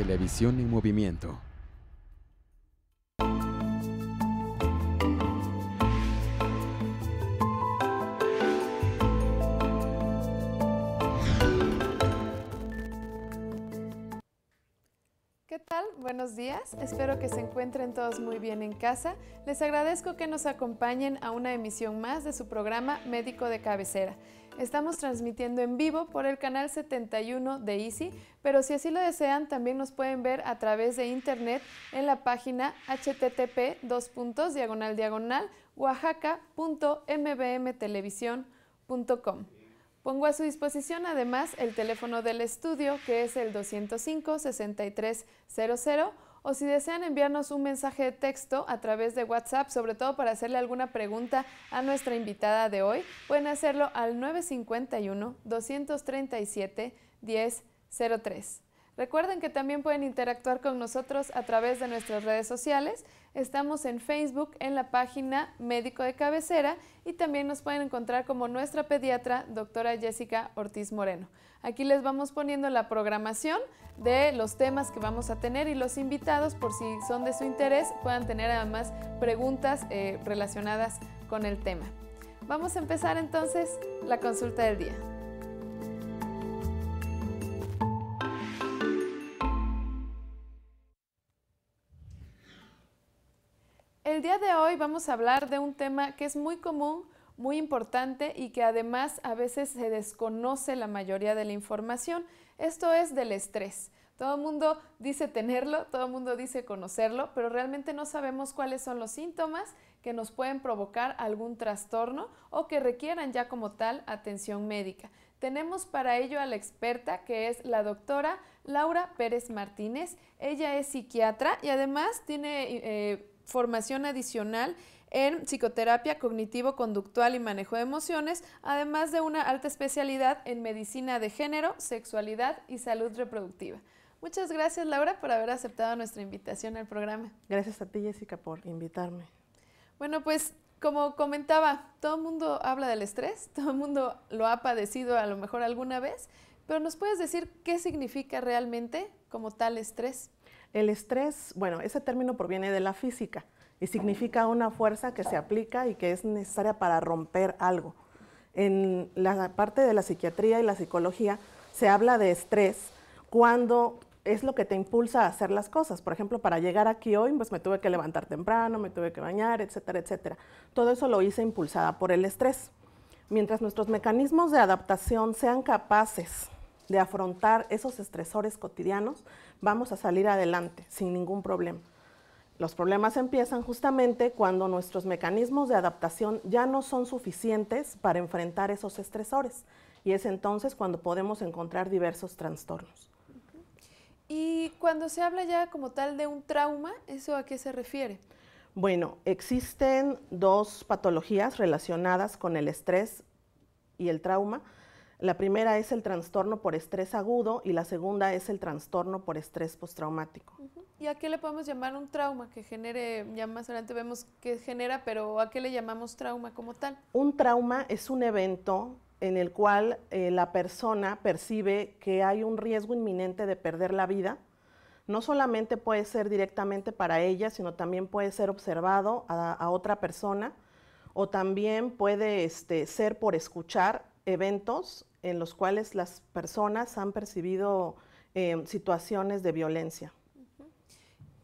Televisión en movimiento. ¿Qué tal? Buenos días. Espero que se encuentren todos muy bien en casa. Les agradezco que nos acompañen a una emisión más de su programa Médico de Cabecera. Estamos transmitiendo en vivo por el canal 71 de Easy, pero si así lo desean también nos pueden ver a través de internet en la página http 2 diagonal oaxaca.mbmtelevisión.com. Pongo a su disposición además el teléfono del estudio que es el 205 6300 o si desean enviarnos un mensaje de texto a través de WhatsApp, sobre todo para hacerle alguna pregunta a nuestra invitada de hoy, pueden hacerlo al 951 237 1003. Recuerden que también pueden interactuar con nosotros a través de nuestras redes sociales. Estamos en Facebook en la página Médico de Cabecera y también nos pueden encontrar como nuestra pediatra, doctora Jessica Ortiz Moreno. Aquí les vamos poniendo la programación de los temas que vamos a tener y los invitados, por si son de su interés, puedan tener además preguntas eh, relacionadas con el tema. Vamos a empezar entonces la consulta del día. el día de hoy vamos a hablar de un tema que es muy común, muy importante y que además a veces se desconoce la mayoría de la información. Esto es del estrés. Todo el mundo dice tenerlo, todo el mundo dice conocerlo, pero realmente no sabemos cuáles son los síntomas que nos pueden provocar algún trastorno o que requieran ya como tal atención médica. Tenemos para ello a la experta que es la doctora Laura Pérez Martínez. Ella es psiquiatra y además tiene eh, formación adicional en psicoterapia cognitivo-conductual y manejo de emociones, además de una alta especialidad en medicina de género, sexualidad y salud reproductiva. Muchas gracias Laura por haber aceptado nuestra invitación al programa. Gracias a ti Jessica por invitarme. Bueno, pues como comentaba, todo el mundo habla del estrés, todo el mundo lo ha padecido a lo mejor alguna vez, pero ¿nos puedes decir qué significa realmente como tal estrés? El estrés, bueno, ese término proviene de la física y significa una fuerza que se aplica y que es necesaria para romper algo. En la parte de la psiquiatría y la psicología se habla de estrés cuando es lo que te impulsa a hacer las cosas. Por ejemplo, para llegar aquí hoy, pues me tuve que levantar temprano, me tuve que bañar, etcétera, etcétera. Todo eso lo hice impulsada por el estrés. Mientras nuestros mecanismos de adaptación sean capaces de afrontar esos estresores cotidianos, vamos a salir adelante sin ningún problema. Los problemas empiezan justamente cuando nuestros mecanismos de adaptación ya no son suficientes para enfrentar esos estresores y es entonces cuando podemos encontrar diversos trastornos. Y cuando se habla ya como tal de un trauma, ¿eso a qué se refiere? Bueno, existen dos patologías relacionadas con el estrés y el trauma. La primera es el trastorno por estrés agudo y la segunda es el trastorno por estrés postraumático. ¿Y a qué le podemos llamar un trauma que genere, ya más adelante vemos qué genera, pero a qué le llamamos trauma como tal? Un trauma es un evento en el cual eh, la persona percibe que hay un riesgo inminente de perder la vida. No solamente puede ser directamente para ella, sino también puede ser observado a, otra persona o también puede este, ser por escuchar eventos en los cuales las personas han percibido eh, situaciones de violencia.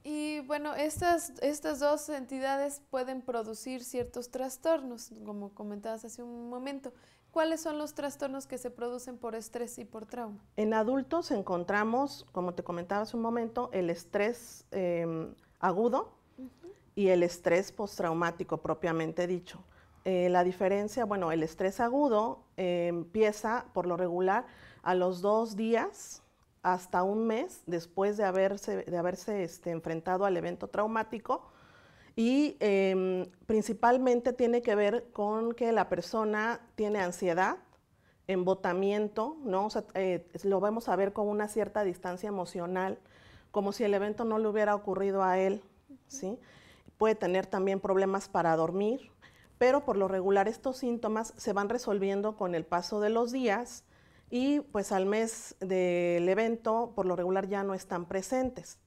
Y bueno, estas, estas dos entidades pueden producir ciertos trastornos, como comentabas hace un momento. ¿Cuáles son los trastornos que se producen por estrés y por trauma? En adultos encontramos, como te comentaba hace un momento, el estrés em, agudo y el estrés postraumático propiamente dicho. Eh, la diferencia, bueno, el estrés agudo eh, empieza por lo regular a los dos días hasta un mes después de haberse, de haberse este, enfrentado al evento traumático y em, principalmente tiene que ver con que la persona tiene ansiedad, embotamiento, ¿no? Eh, lo vemos a ver con una cierta distancia emocional, como si el evento no le hubiera ocurrido a él, ¿sí? Puede tener también problemas para dormir, pero por lo regular estos síntomas se van resolviendo con el paso de los días y pues al mes del evento por lo regular ya no están presentes.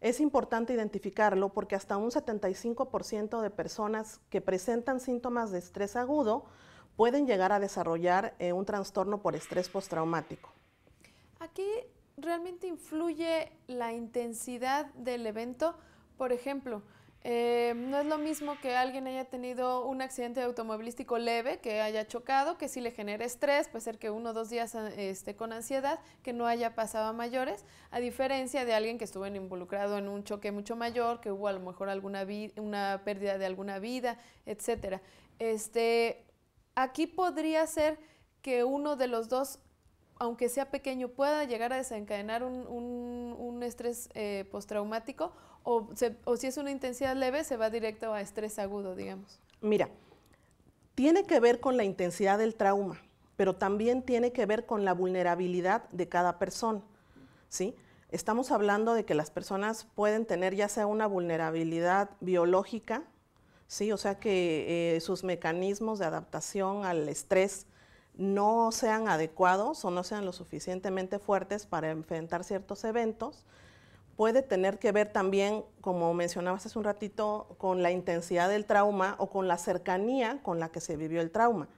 Es importante identificarlo porque hasta un 75% de personas que presentan síntomas de estrés agudo pueden llegar a desarrollar eh, un trastorno por estrés postraumático. Aquí realmente influye la intensidad del evento. Por ejemplo, eh, no es lo mismo que alguien haya tenido un accidente automovilístico leve, que haya chocado, que sí le genere estrés, puede ser que uno o dos días ah, esté con ansiedad, que no haya pasado a mayores, a diferencia de alguien que estuvo involucrado en un choque mucho mayor, que hubo a lo mejor alguna una pérdida de alguna vida, etc. Este, aquí podría ser que uno de los dos aunque sea pequeño, pueda llegar a desencadenar un, estrés eh, postraumático o, si es una intensidad leve, se va directo a estrés agudo, digamos? Mira, tiene que ver con la intensidad del trauma, pero también tiene que ver con la vulnerabilidad de cada persona, ¿sí? Estamos hablando de que las personas pueden tener ya sea una vulnerabilidad biológica, ¿sí? O sea que eh, sus mecanismos de adaptación al estrés no sean adecuados o no sean lo suficientemente fuertes para enfrentar ciertos eventos, puede tener que ver también, como mencionabas hace un ratito, con la intensidad del trauma o con la cercanía con la que se vivió el trauma.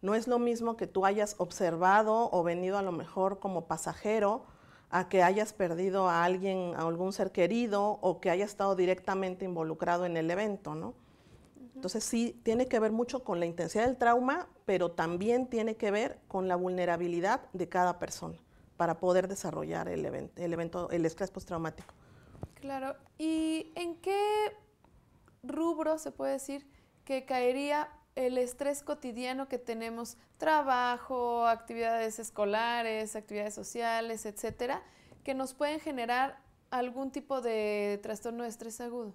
No es lo mismo que tú hayas observado o venido a lo mejor como pasajero a que hayas perdido a alguien, a algún ser querido o que haya estado directamente involucrado en el evento, ¿no? Entonces sí, tiene que ver mucho con la intensidad del trauma, pero también tiene que ver con la vulnerabilidad de cada persona para poder desarrollar el evento, el, evento, el estrés postraumático. Claro, ¿y en qué rubro se puede decir que caería el estrés cotidiano que tenemos, trabajo, actividades escolares, actividades sociales, etcétera, que nos pueden generar algún tipo de trastorno de estrés agudo?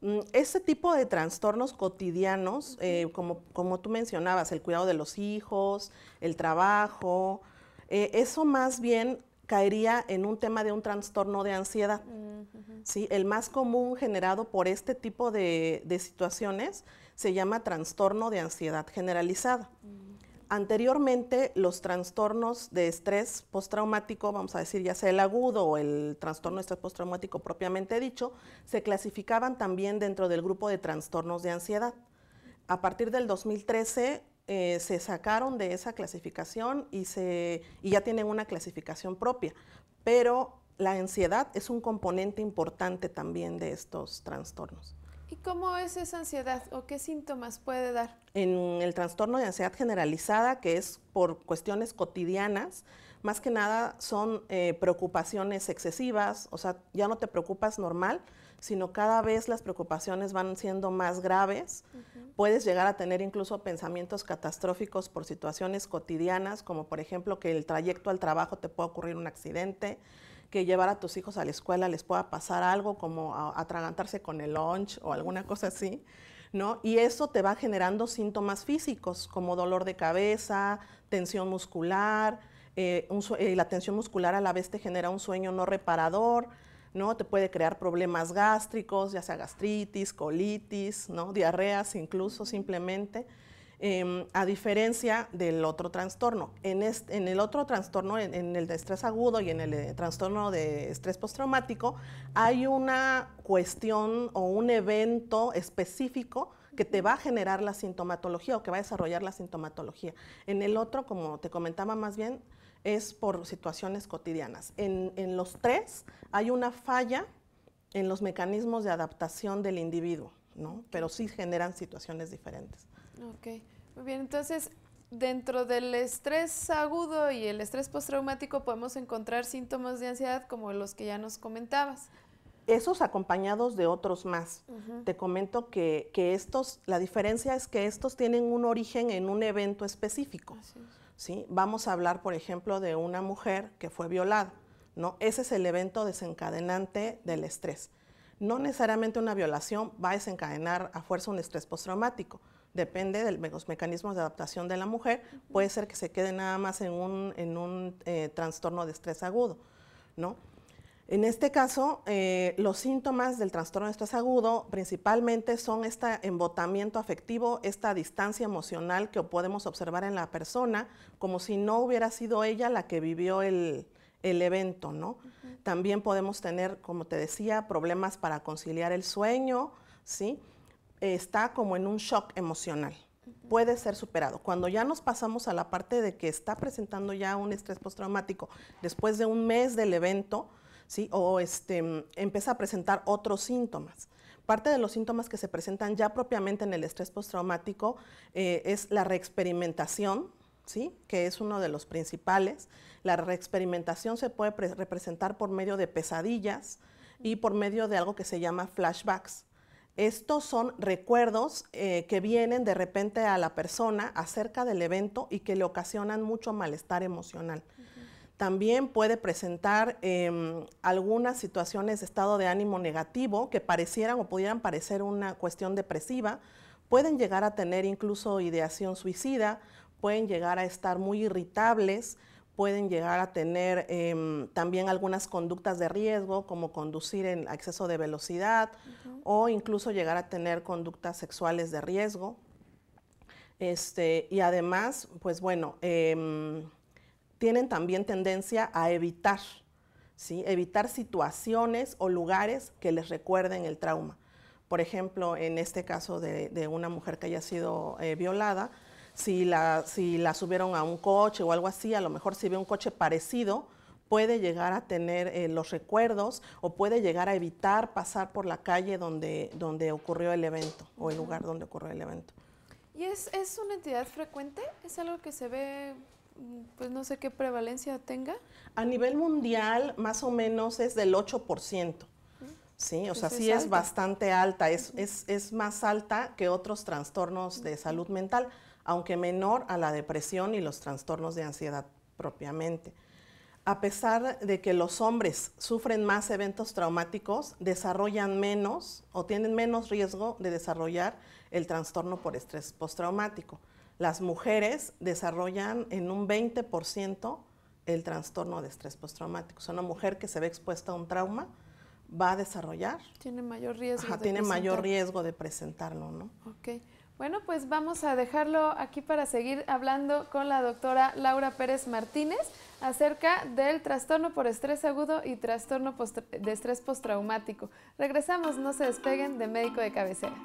Mm, ese tipo de trastornos cotidianos, eh, como tú mencionabas, el cuidado de los hijos, el trabajo, eh, eso más bien caería en un tema de un trastorno de ansiedad, mm, ¿sí? El más común generado por este tipo de, situaciones se llama trastorno de ansiedad generalizada. Mm. Anteriormente, los trastornos de estrés postraumático, vamos a decir ya sea el agudo o el trastorno de estrés postraumático propiamente dicho, se clasificaban también dentro del grupo de trastornos de ansiedad. A partir del 2013 eh, se sacaron de esa clasificación y, ya tienen una clasificación propia, pero la ansiedad es un componente importante también de estos trastornos. ¿Y cómo es esa ansiedad o qué síntomas puede dar? En el trastorno de ansiedad generalizada, que es por cuestiones cotidianas, más que nada son eh, preocupaciones excesivas, o sea, ya no te preocupas normal, sino cada vez las preocupaciones van siendo más graves. Puedes llegar a tener incluso pensamientos catastróficos por situaciones cotidianas, como por ejemplo que el trayecto al trabajo te pueda ocurrir un accidente, que llevar a tus hijos a la escuela les pueda pasar algo como atragantarse con el lunch o alguna cosa así. ¿No? Y eso te va generando síntomas físicos como dolor de cabeza, tensión muscular, eh, eh, la tensión muscular a la vez te genera un sueño no reparador, ¿no? Te puede crear problemas gástricos, ya sea gastritis, colitis, Diarreas incluso simplemente. Em, a diferencia del otro trastorno. En, el otro trastorno, en, el de estrés agudo y en el eh, trastorno de estrés postraumático, hay una cuestión o un evento específico que te va a generar la sintomatología o que va a desarrollar la sintomatología. En el otro, como te comentaba más bien, es por situaciones cotidianas. En, los tres hay una falla en los mecanismos de adaptación del individuo, ¿no? Pero sí generan situaciones diferentes. Ok, muy bien. Entonces, dentro del estrés agudo y el estrés postraumático podemos encontrar síntomas de ansiedad como los que ya nos comentabas. Esos acompañados de otros más. Te comento que, que, estos, la diferencia es que estos tienen un origen en un evento específico. Vamos a hablar, por ejemplo, de una mujer que fue violada, Ese es el evento desencadenante del estrés. No necesariamente una violación va a desencadenar a fuerza un estrés postraumático, depende de los mecanismos de adaptación de la mujer, puede ser que se quede nada más en un, eh, trastorno de estrés agudo, en este caso, eh, los síntomas del trastorno de estrés agudo principalmente son este embotamiento afectivo, esta distancia emocional que podemos observar en la persona, como si no hubiera sido ella la que vivió el, evento, ¿no? También podemos tener, como te decía, problemas para conciliar el sueño, ¿sí? Está como en un shock emocional. Puede ser superado. Cuando ya nos pasamos a la parte de que está presentando ya un estrés postraumático después de un mes del evento, o este, empieza a presentar otros síntomas. Parte de los síntomas que se presentan ya propiamente en el estrés postraumático eh, es la reexperimentación, ¿Sí? que es uno de los principales. La reexperimentación se puede representar por medio de pesadillas y por medio de algo que se llama flashbacks. Estos son recuerdos eh, que vienen de repente a la persona acerca del evento y que le ocasionan mucho malestar emocional. También puede presentar em, algunas situaciones de estado de ánimo negativo que parecieran o pudieran parecer una cuestión depresiva. Pueden llegar a tener incluso ideación suicida, pueden llegar a estar muy irritables, pueden llegar a tener em, también algunas conductas de riesgo, como conducir en exceso de velocidad o incluso llegar a tener conductas sexuales de riesgo. Este, y además, pues bueno, em, tienen también tendencia a evitar, ¿sí? evitar situaciones o lugares que les recuerden el trauma. Por ejemplo, en este caso de, una mujer que haya sido eh, violada, si la, si la subieron a un coche o algo así, a lo mejor si ve un coche parecido, puede llegar a tener eh, los recuerdos o puede llegar a evitar pasar por la calle donde, donde ocurrió el evento o el lugar donde ocurrió el evento. ¿Y es, es una entidad frecuente? ¿Es algo que se ve pues no sé qué prevalencia tenga. A nivel mundial, más o menos es del 8%. Sí, o pues sea, sí es, bastante alta, es, es, es, más alta que otros trastornos de salud mental, aunque menor a la depresión y los trastornos de ansiedad propiamente. A pesar de que los hombres sufren más eventos traumáticos, desarrollan menos o tienen menos riesgo de desarrollar el trastorno por estrés postraumático las mujeres desarrollan en un 20% el trastorno de estrés postraumático. O sea, una mujer que se ve expuesta a un trauma va a desarrollar. Tiene mayor riesgo. tiene mayor riesgo de presentarlo, ¿no? Ok. Bueno, pues vamos a dejarlo aquí para seguir hablando con la doctora Laura Pérez Martínez acerca del trastorno por estrés agudo y trastorno de estrés postraumático. Regresamos, no se despeguen de médico de cabecera.